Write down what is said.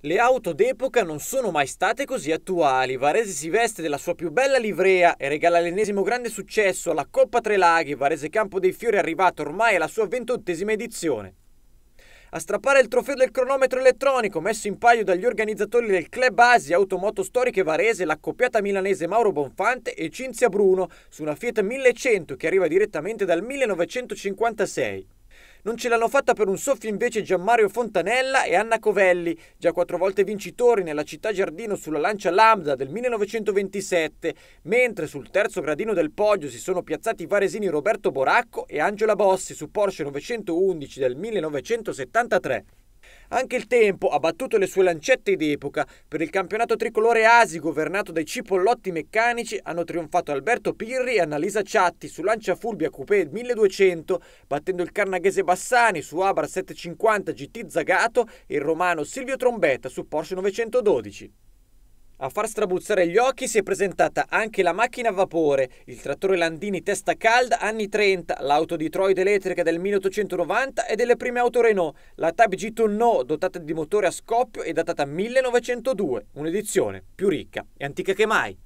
Le auto d'epoca non sono mai state così attuali. Varese si veste della sua più bella livrea e regala l'ennesimo grande successo alla Coppa Tre Laghi. Varese Campo dei Fiori è arrivato ormai alla sua ventottesima edizione. A strappare il trofeo del cronometro elettronico messo in paio dagli organizzatori del Club Asia Automoto Storiche Varese, l'accoppiata milanese Mauro Bonfante e Cinzia Bruno su una Fiat 1100 che arriva direttamente dal 1956. Non ce l'hanno fatta per un soffio invece Gianmario Fontanella e Anna Covelli, già quattro volte vincitori nella città giardino sulla lancia Lambda del 1927, mentre sul terzo gradino del podio si sono piazzati i varesini Roberto Boracco e Angela Bossi su Porsche 911 del 1973. Anche il tempo ha battuto le sue lancette d'epoca. Per il campionato tricolore ASI, governato dai cipollotti meccanici, hanno trionfato Alberto Pirri e Annalisa Ciatti su Lancia Fulvia Coupé 1200, battendo il carnaghese Bassani su Abra 750 GT Zagato e il romano Silvio Trombetta su Porsche 912. A far strabuzzare gli occhi si è presentata anche la macchina a vapore, il trattore Landini testa calda anni 30, l'auto di Troide elettrica del 1890 e delle prime auto Renault, la Tab G Tourneau dotata di motore a scoppio e datata 1902, un'edizione più ricca e antica che mai.